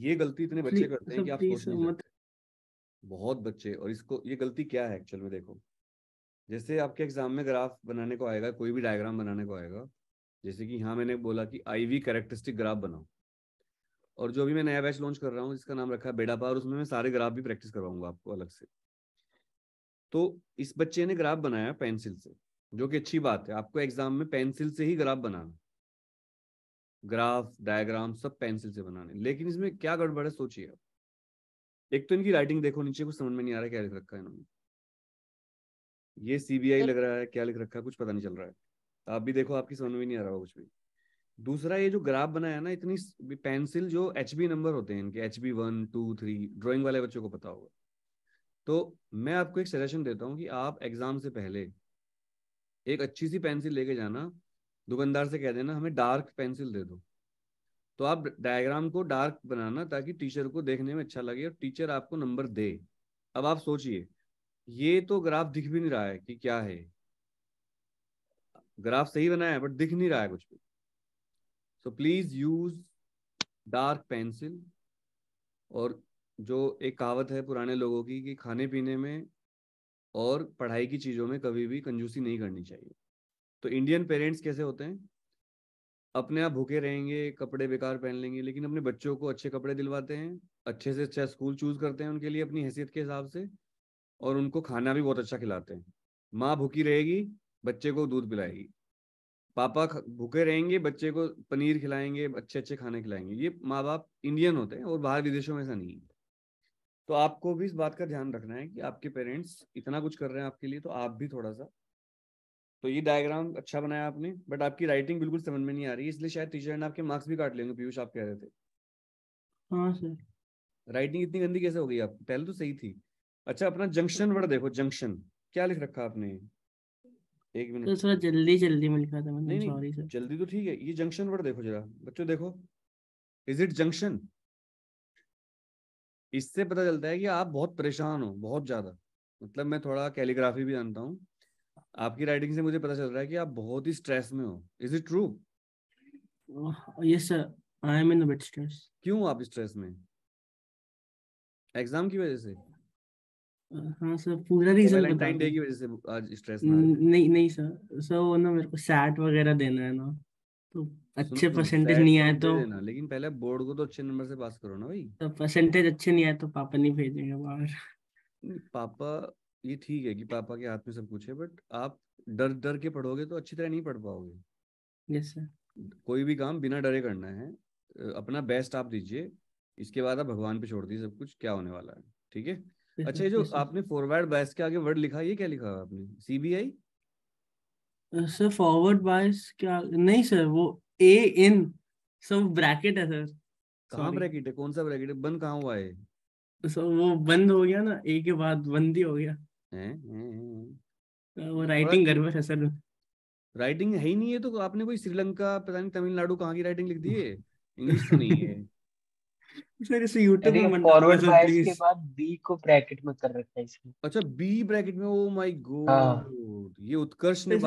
ये गलती इतने बच्चे करते हैं कि आप सोच नहीं सकते बहुत बच्चे और इसको ये गलती क्या है एक्चुअल में देखो जैसे आपके एग्जाम में ग्राफ बनाने को आएगा कोई भी डायग्राम बनाने को आएगा जैसे कि हाँ मैंने बोला कि आई वी कैरेक्टरिस्टिक ग्राफ बनाओ और जो अभी मैं नया बैच लॉन्च कर रहा हूँ जिसका नाम रखा है बेटा और उसमें मैं सारे ग्राफ भी प्रैक्टिस करवाऊंगा आपको अलग से तो इस बच्चे ने ग्राफ बनाया पेंसिल से जो कि अच्छी बात है आपको एग्जाम में पेंसिल से ही ग्राफ बनाना ग्राफ डायग्राम सब पेंसिल से बनाने लेकिन इसमें क्या गड़बड़ है सोचिए आप एक तो इनकी राइटिंग देखो नीचे कुछ समझ में नहीं आ रहा क्या लिख रखा है इन्होंने ये सीबीआई तो लग रहा है क्या लिख रखा है कुछ पता नहीं चल रहा है आप भी देखो आपकी समझ में नहीं आ रहा कुछ भी दूसरा ये जो ग्राफ बनाया ना इतनी पेंसिल जो एच नंबर होते हैं इनके H B one two three drawing वाले बच्चों को पता होगा तो मैं आपको एक सजेशन देता हूँ कि आप एग्जाम से पहले एक अच्छी सी पेंसिल लेके जाना दुकानदार से कह देना हमें डार्क पेंसिल दे दो तो आप डायग्राम को डार्क बनाना ताकि टीचर को देखने में अच्छा लगे और टीचर आपको नंबर दे अब आप सोचिए ये तो ग्राफ दिख भी नहीं रहा है कि क्या है ग्राफ सही बनाया है बट दिख नहीं रहा है कुछ भी so please use dark pencil और जो एक कहावत है पुराने लोगों की कि खाने पीने में और पढ़ाई की चीज़ों में कभी भी कंजूसी नहीं करनी चाहिए तो इंडियन पेरेंट्स कैसे होते हैं अपने आप भूखे रहेंगे कपड़े बेकार पहन लेंगे लेकिन अपने बच्चों को अच्छे कपड़े दिलवाते हैं अच्छे से अच्छा स्कूल चूज करते हैं उनके लिए अपनी हैसियत के हिसाब से और उनको खाना भी बहुत अच्छा खिलाते हैं माँ भूखी रहेगी बच्चे को दूध पिलाएगी पापा भूखे रहेंगे बच्चे को पनीर खिलाएंगे अच्छे अच्छे खाने खिलाएंगे ये माँ बाप इंडियन होते हैं और बाहर विदेशों में ऐसा नहीं है तो आपको भी इस बात का ध्यान रखना है कि आपके पेरेंट्स इतना कुछ कर रहे हैं आपके लिए तो आप भी थोड़ा सा तो ये डायग्राम अच्छा बनाया आपने बट आपकी राइटिंग बिल्कुल समझ में नहीं आ रही इसलिए शायद टीचर ने आपके मार्क्स भी काट लेंगे पीयूष आप कह रहे थे हाँ सर राइटिंग इतनी गंदी कैसे हो गई आप पहले तो सही थी अच्छा अपना जंक्शन वर्ड देखो जंक्शन क्या लिख रखा आपने एक मिनट सर तो जल्दी जल्दी में लिखा था मैंने सॉरी सर जल्दी तो ठीक है ये जंक्शन वर्ड देखो जरा बच्चों देखो इज इट जंक्शन इससे पता चलता है कि आप बहुत परेशान हो बहुत ज्यादा मतलब मैं थोड़ा कैलीग्राफी भी जानता हूँ आपकी राइटिंग से मुझे पता चल रहा है कि आप बहुत ही स्ट्रेस में हो is it true yes sir I am in a bit stress क्यों आप स्ट्रेस में एग्जाम की वजह से uh, हाँ सर पूरा रीजन वैलेंटाइन डे की वजह से आज स्ट्रेस में नहीं नहीं सर सर वो ना मेरे को सैट वगैरह देना है ना तो अच्छे परसेंटेज नहीं आए तो लेकिन पहले बोर्ड को तो अच्छे नंबर से पास करो ना भाई तो परसेंटेज अच्छे नहीं आए तो पापा नहीं भेजेंगे बाहर पापा ये ठीक है कि पापा के हाथ में सब कुछ है बट आप डर डर के पढ़ोगे तो अच्छी तरह नहीं पढ़ पाओगे yes, कोई भी काम बिना डरे करना है अपना बेस्ट आप दीजिए इसके बाद आप भगवान पे छोड़ दीजिए सब कुछ क्या होने वाला है ठीक है अच्छा जो आपने फॉरवर्ड बायस के आगे वर्ड लिखा ये क्या लिखा आपने सीबीआई सर फॉरवर्ड बायस क्या नहीं सर वो ए इन सब ब्रैकेट है सर कहाँ ब्रैकेट है कौन सा ब्रैकेट है बंद कहाँ हुआ है सर वो बंद हो गया ना ए के बाद बंद ही हो गया राइटिंग है सर राइटिंग है ही नहीं है तो, तो आपने कोई श्रीलंका पता नहीं तमिलनाडु कहाँ की राइटिंग लिख दी है इंग्लिश तो नहीं है YouTube में में अच्छा, में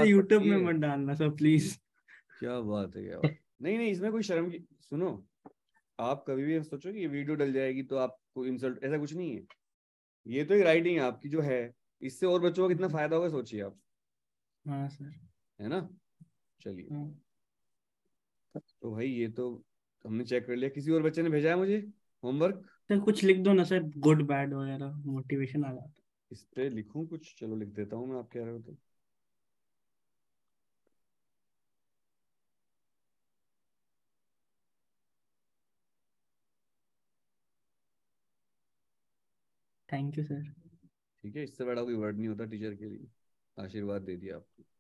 oh डालना प्लीज क्या बात है क्या नहीं नहीं इसमें कोई शर्म की सुनो आप कभी भी सोचो कि ये वीडियो डल जाएगी तो आपको इंसल्ट ऐसा कुछ नहीं है ये तो एक राइटिंग है आपकी जो है इससे और बच्चों को कितना फायदा होगा सोचिए आप हाँ सर है ना चलिए हाँ। तो भाई ये तो हमने चेक कर लिया किसी और बच्चे ने भेजा है मुझे होमवर्क सर कुछ लिख दो ना सर गुड बैड वगैरह मोटिवेशन आ जाता इस पे लिखूं कुछ चलो लिख देता हूँ मैं आप कह रहे हो तो थैंक यू सर ठीक है इससे बड़ा कोई वर्ड नहीं होता टीचर के लिए आशीर्वाद दे दिया आपको